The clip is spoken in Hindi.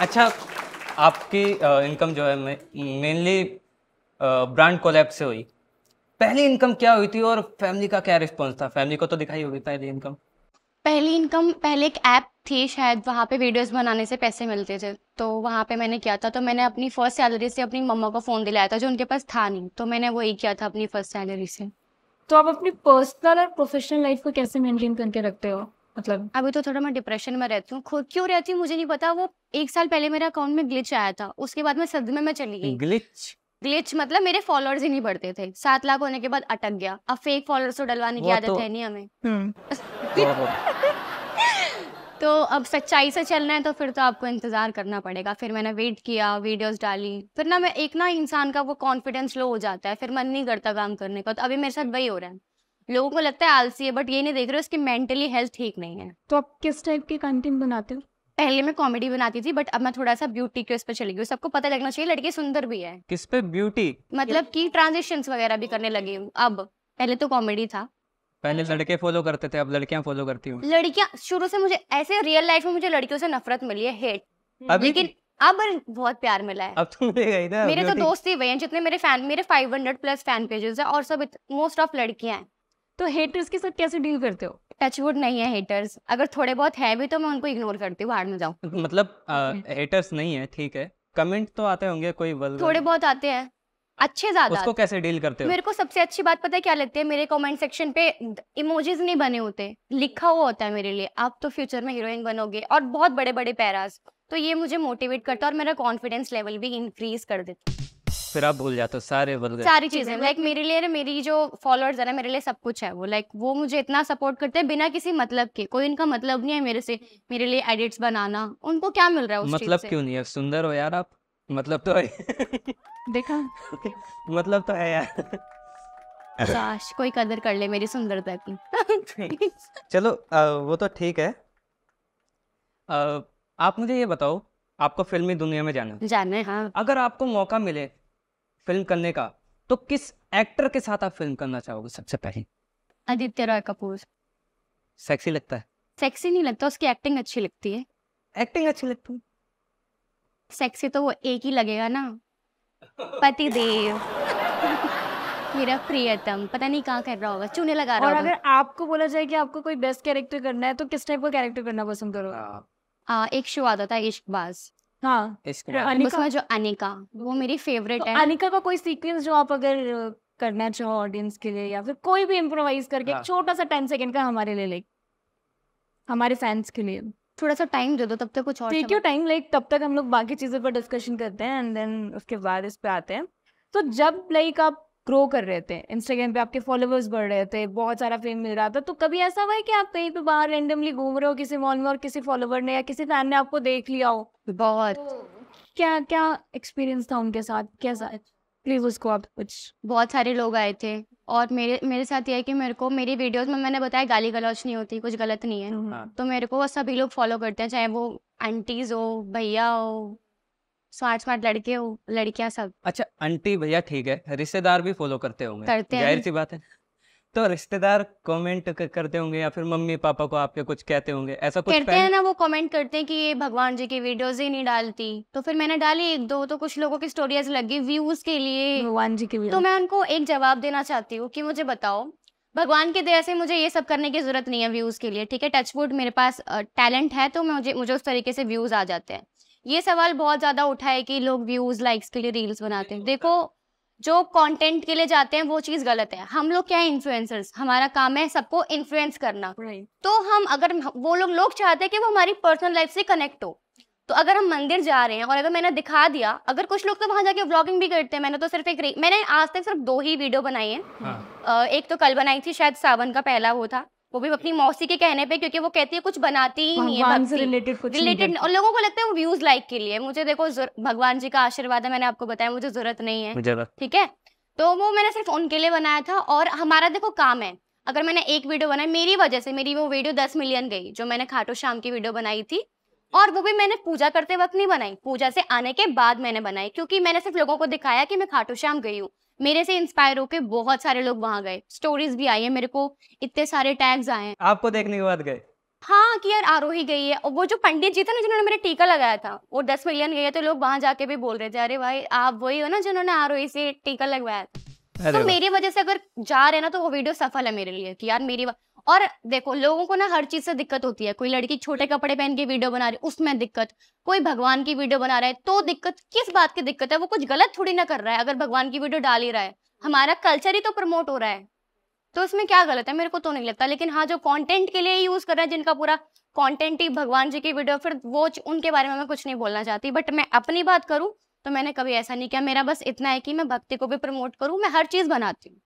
अच्छा आपकी इनकम जो है मेनली ब्रांड कोलैब से हुई पहली इनकम क्या हुई थी और फैमिली का क्या रिस्पॉन्स था फैमिली को तो दिखाई होगी पहली इनकम पहली इनकम पहले एक ऐप थी शायद वहाँ पे वीडियोस बनाने से पैसे मिलते थे तो वहाँ पे मैंने किया था तो मैंने अपनी फर्स्ट सैलरी से अपनी मम्मा को फ़ोन दिलाया था जो उनके पास था नहीं तो मैंने वही किया था अपनी फर्स्ट सैलरी से तो आप अपनी पर्सनल और प्रोफेशनल लाइफ को कैसे मेंटेन करके रखते हो मतलब अभी तो थोड़ा मैं डिप्रेशन में रहती हूँ खुद क्यों रहती हूँ मुझे नहीं पता वो एक साल पहले मेरे अकाउंट में ग्लिच आया था उसके बाद मैं सदमे में चली गई ग्लिच ग्लिच मतलब मेरे फॉलोअर्स ही नहीं बढ़ते थे सात लाख होने के बाद अटक गया अब फेक फॉलोअर्स तो डलवाने की आदत तो है नहीं हमें हम्म। तो अब सच्चाई से चलना है तो फिर तो आपको इंतजार करना पड़ेगा फिर मैंने वेट किया वीडियोस डाली फिर ना मैं एक ना इंसान का वो कॉन्फिडेंस लो हो जाता है फिर मन नहीं करता काम करने का तो अभी मेरे साथ वही हो रहा है लोगों को लगता है आलसी है बट ये नहीं देख रहे हो उसकी मेंटली हेल्थ ठीक नहीं है तो आप किस टाइप के कंटेंट बनाते हो पहले मैं कॉमेडी बनाती थी बट अब मैं थोड़ा सा ब्यूटी के उस पर चली गई सबको पता लगना चाहिए लड़की सुंदर भी है किस पे ब्यूटी मतलब की ट्रांजेक्शन वगैरह भी करने लगी हूँ अब पहले तो कॉमेडी था पहले लड़के फॉलो करते थे अब लड़कियां फॉलो करती हूँ लड़कियां शुरू से मुझे ऐसे रियल लाइफ में मुझे लड़कियों से नफरत मिली है हेट लेकिन अब बहुत प्यार मिला है अब तुम तो ले गई ना मेरे तो दोस्त ही वही हैं जितने मेरे फैन मेरे 500 प्लस फैन पेजेस हैं और सब मोस्ट ऑफ लड़कियां हैं तो हेटर्स के साथ कैसे डील करते हो टचवुड नहीं है हेटर्स अगर थोड़े बहुत है भी तो मैं उनको इग्नोर करती हूँ बाहर में जाऊँ मतलब हेटर्स नहीं है ठीक है कमेंट तो आते होंगे कोई वल्गर थोड़े बहुत आते हैं अच्छे ज्यादा उसको कैसे डील करते हो मेरे को सबसे अच्छी बात पता है क्या लेते हैं मेरे कमेंट सेक्शन पे इमोजीज नहीं बने होते लिखा हुआ होता है मेरे लिए आप तो फ्यूचर में हीरोइन बनोगे और बहुत बड़े बड़े पैरास तो ये मुझे मोटिवेट करता है और मेरा कॉन्फिडेंस लेवल भी इंक्रीज कर देता है फिर आप भूल जाते हो सारे बल सारी चीजें लाइक like, मेरे लिए मेरी जो फॉलोअर्स है ना मेरे लिए सब कुछ है वो लाइक like, वो मुझे इतना सपोर्ट करते हैं बिना किसी मतलब के कोई इनका मतलब नहीं है मेरे से मेरे लिए एडिट्स बनाना उनको क्या मिल रहा है उस मतलब क्यों नहीं है सुंदर हो यार आप मतलब तो है देखा मतलब तो है यार काश कोई कदर कर ले मेरी सुंदरता की चलो वो तो ठीक है आप मुझे ये बताओ आपको फिल्मी दुनिया में जाना जाना है हाँ। अगर आपको मौका मिले फिल्म करने का तो किस एक्टर के साथ आप फिल्म करना चाहोगे सबसे पहले आदित्य रॉय कपूर सेक्सी लगता है सेक्सी नहीं लगता उसकी एक्टिंग अच्छी लगती है एक्टिंग अच्छी लगती है सेक्सी तो वो एक ही लगेगा ना पति देव मेरा प्रियतम पता नहीं कहाँ कर रहा होगा चूने लगा रहा होगा और अगर आपको बोला जाए कि आपको कोई बेस्ट कैरेक्टर करना है तो किस टाइप का कैरेक्टर करना पसंद करोगे एक शो आता था इश्कबाज हाँ, तो अनिका का कोई सीक्वेंस जो आप अगर करना चाहो ऑडियंस के लिए या फिर कोई भी इम्प्रोवाइज करके हाँ। छोटा सा टेन सेकेंड का हमारे लिए लाइक हमारे फैंस के लिए थोड़ा सा टाइम दे दो तब तक कुछ और टेक योर टाइम लाइक तब तक हम लोग बाकी चीज़ों पर डिस्कशन करते हैं एंड देन उसके बाद इस पे आते हैं तो जब लाइक आप ग्रो कर रहे थे इंस्टाग्राम पे आपके फॉलोअर्स बढ़ रहे थे बहुत सारा फेम मिल रहा था तो कभी ऐसा हुआ है कि आप कहीं पे बाहर रेंडमली घूम रहे हो किसी मॉल में और किसी फॉलोवर ने या किसी फैन ने आपको देख लिया हो बहुत तो क्या क्या एक्सपीरियंस था उनके साथ कैसा प्लीज उसको आप कुछ बहुत सारे लोग आए थे और मेरे मेरे साथ ये है कि मेरे को मेरी वीडियोस में मैंने बताया गाली गलौच नहीं होती कुछ गलत नहीं है हम्म। तो मेरे को वो सभी लोग फॉलो करते हैं चाहे वो आंटीज हो भैया हो स्मार्ट स्मार्ट लड़के हो लड़कियां सब अच्छा आंटी भैया ठीक है रिश्तेदार भी फॉलो करते होंगे करते हैं जाहिर सी बात है तो रिश्तेदार कमेंट करते होंगे या फिर मम्मी पापा को आपके कुछ कहते होंगे ऐसा कुछ करते हैं ना वो कमेंट करते हैं कि ये भगवान जी की वीडियोस ही नहीं डालती तो फिर मैंने डाली एक दो तो कुछ लोगों की स्टोरीज लगी व्यूज के लिए भगवान जी की तो मैं उनको एक जवाब देना चाहती हूँ की मुझे बताओ भगवान की दया से मुझे ये सब करने की जरूरत नहीं है व्यूज के लिए ठीक है टचवुड मेरे पास टैलेंट है तो मुझे मुझे उस तरीके से व्यूज आ जाते हैं ये सवाल बहुत ज़्यादा उठा है कि लोग व्यूज़ लाइक्स के लिए रील्स बनाते हैं देखो जो कंटेंट के लिए जाते हैं वो चीज़ गलत है हम लोग क्या है इन्फ्लुएंसर्स हमारा काम है सबको इन्फ्लुएंस करना right. तो हम अगर वो लोग लोग चाहते हैं कि वो हमारी पर्सनल लाइफ से कनेक्ट हो तो अगर हम मंदिर जा रहे हैं और अगर मैंने दिखा दिया अगर कुछ लोग तो वहां जाके व्लॉगिंग भी करते हैं मैंने तो सिर्फ एक मैंने आज तक सिर्फ दो ही वीडियो बनाई है हाँ. एक तो कल बनाई थी शायद सावन का पहला वो था वो भी अपनी मौसी के कहने पे क्योंकि वो कहती है कुछ बनाती ही नहीं है रिलेटेड कुछ रिलेटेड और लोगों को लगता है वो व्यूज लाइक के लिए मुझे देखो भगवान जी का आशीर्वाद है मैंने आपको बताया मुझे जरूरत नहीं है ठीक है तो वो मैंने सिर्फ उनके लिए बनाया था और हमारा देखो काम है अगर मैंने एक वीडियो बनाई मेरी वजह से मेरी वो वीडियो दस मिलियन गई जो मैंने खाटो श्याम की वीडियो बनाई थी और वो भी मैंने पूजा करते वक्त नहीं बनाई पूजा से आने के बाद मैंने बनाई क्योंकि मैंने सिर्फ लोगों को दिखाया कि मैं खाटू श्याम गई हूँ मेरे से इंस्पायर होके बहुत सारे लोग वहाँ गए स्टोरीज भी आई है मेरे को इतने सारे टैग्स आए हैं आपको देखने के बाद गए हाँ कि यार आरोही गई है और वो जो पंडित जी थे ना जिन्होंने मेरा टीका लगाया था वो दस मिलियन गए तो लोग वहां जाके भी बोल रहे थे अरे भाई आप वही हो ना जिन्होंने आरोही से टीका लगवाया था तो मेरी वजह से अगर जा रहे ना तो वो वीडियो सफल है मेरे लिए कि यार मेरी वा... और देखो लोगों को ना हर चीज से दिक्कत होती है कोई लड़की छोटे कपड़े पहन के वीडियो बना रही उसमें दिक्कत कोई भगवान की वीडियो बना रहा है तो दिक्कत किस बात की दिक्कत है वो कुछ गलत थोड़ी ना कर रहा है अगर भगवान की वीडियो डाल ही रहा है हमारा कल्चर ही तो प्रमोट हो रहा है तो इसमें क्या गलत है मेरे को तो नहीं लगता लेकिन हाँ जो कंटेंट के लिए यूज कर रहे हैं जिनका पूरा कंटेंट ही भगवान जी की वीडियो फिर वो उनके बारे में मैं कुछ नहीं बोलना चाहती बट मैं अपनी बात करूँ तो मैंने कभी ऐसा नहीं किया मेरा बस इतना है कि मैं भक्ति को भी प्रमोट करूँ मैं हर चीज बनाती हूँ